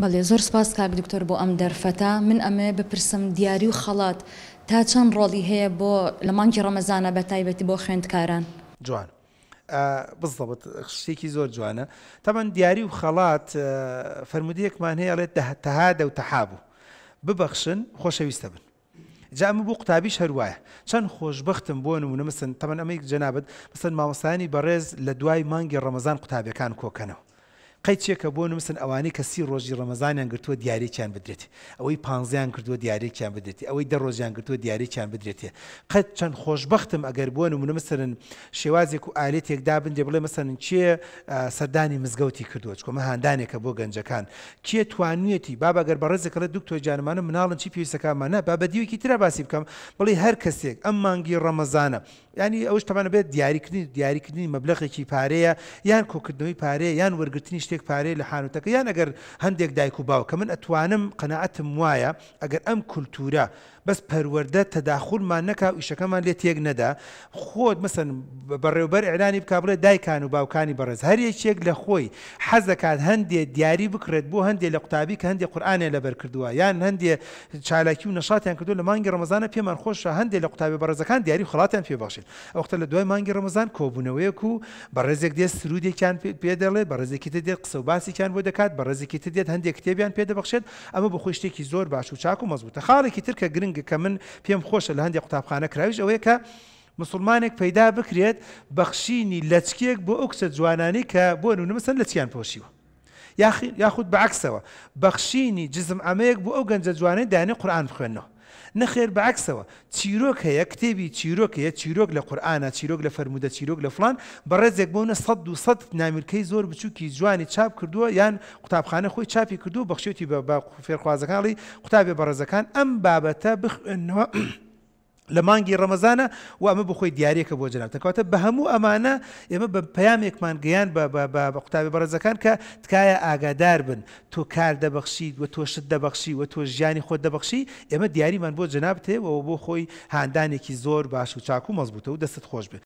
بەڵێ زۆر سپاس کاک دکتۆر بۆ ئەم دەرفەتە من ئەمێ بپرسم دیاری و خەڵات تا چەند ڕۆڵی هەیە بۆ لە مانکی ڕەمەزانە بە تایبەتی بۆ خوێندکاران جوان بزڵبت شتێکی زۆر جوانە تەمەەن دیاری و خەڵات فرەرمودیەکمان هەیە ئەڵێت تەهادە و تەحابوو ببەخشن خۆشەویستە بن جامە بوو قوتابیش هەروایە چەند خۆشببختم بۆ نمونە مەسن تەمەەن ئەمەیک جەنابەت مەسن مامۆسانی بەڕێز لە دوای مانگی ڕەمەزان قوتابەکان کۆکەنەوە قەیچێکە بۆ نووسن ئەوانەی کە سی ڕۆژی ڕەمەزانیان گرتووە دیارێکیان بدرێت ئەوەی پانزیان کردووە دیارێکیان بدرێتی ئەوەی دە ڕۆژیان گرتووە دیارێکیان بدرێتێ قەت چەند خۆشببختم ئەگەر بۆ نمونە مسرن شێوازێک و ئالێتێکدا بندێ بڵێ مەسەرن چێ سەردانی مزگەوتی کردووە چکۆمە هاندانێکە بۆ گەنجەکان کێ توانێتی بابگەر بە ڕزێکەکە دکتۆ جانمانە مناڵن چی پێویستەکانمانە با بە دیوێکی تررا باسی بکەم بڵی هەر کەسێک ئەم مانگی ڕەمەزانە ینی ئەوش تەمانە بێت دیاریکردنی دیاریکردنی مەبلەخێکی پارەیە یان کۆکردنەوەی پارەیە یان وەرگرتنی شت شتێک پارەیە لە حانوتەکە یان ئەگەر هەندێک دایک و باو کە من ئەتوانم قەنەعەتم وایە ئەگەر ئەم کولتورە بەس پەروەەردە تەداخورمان نەکا ئیشەکەمان لێ تێک نەدا خۆت مەسن بەڕێوبەر ئەلانی بک بڵێ دایکان و باوکانی بەڕێز هەریەکێک لە خۆی حەزەکات هەندێک دیاری بکرێت بۆ هەندێک لە قوتابی کە هەندێک قورآانێ لەبەر کردووە یان هەندێک چالاکی و نەشاتیان کردو لە مانگی ڕمەزانە پێمان خۆشە هەندێک لە قوتابی بەڕێزەکان دیاری خڵاتیان پێ باشین ئەوختە لە دوای مانگی ڕمەزان کۆبوونەوەیەک و بەڕێزێک دێ سرودێکیان پێ دەڵێ بەڕێزێکی دێت قسە و باسییان بۆ دەکات بە ڕزیکی تر دێت هەندێک کتێبیان پێدەبخشێت ئەمە بە خۆشتێکی زۆر باش و چاک و مەزبووتە خاڵێکی ترکە گرنگگە کە من پێم خۆشە لە هەندێک قوتابخانە کراویش ئەوەیە کە مسلمانێک پەیدا بکرێت بەخشینی لەچکێک بۆ ئەو کسە جوانانی کە بۆ نونمەسن لە چیان پۆشیوە. یاخود بەعکسەوە بەخشینی جزم ئەمەیەک بۆ ئەو گەنجە جوانەی دانی قورآان بخوێنەوە نەخێر بەعکسەوە چیرۆک هەیە کتێبی چیرۆک هەیە چیرۆک لە قورآە چیرۆک لە فەرمودە چیرۆک لە فلان بەڕێزێک بۆنە سەد و سەد نامیرکەی زۆر بچووکی جوانی چاپ کردووە یان قوتابخانە خۆی چاپی کردو بەخشێتی بە فێرخوازەکانی قوتابی بەڕێزەکان ئەم بابەتە بخێنەوە. لە مانگی ڕەمەزانە و ئەمە بخۆی دیارێکە بۆ جراتەکەواتە بە هەموو ئەمانە ئێمە بە پامێکمان گەیان بە قوتابی بەڕزەکان کە تکایە ئاگادار بن تۆ کار دەبخشید و تۆشت دەبخشی و تۆ ژیانی خۆت دەبخشی ئێمە دیاریمان بۆ جناب تێەوە بۆ خۆی هاندانێکی زۆر باش و چاکو مەزبووتە و دەستت خۆش بێ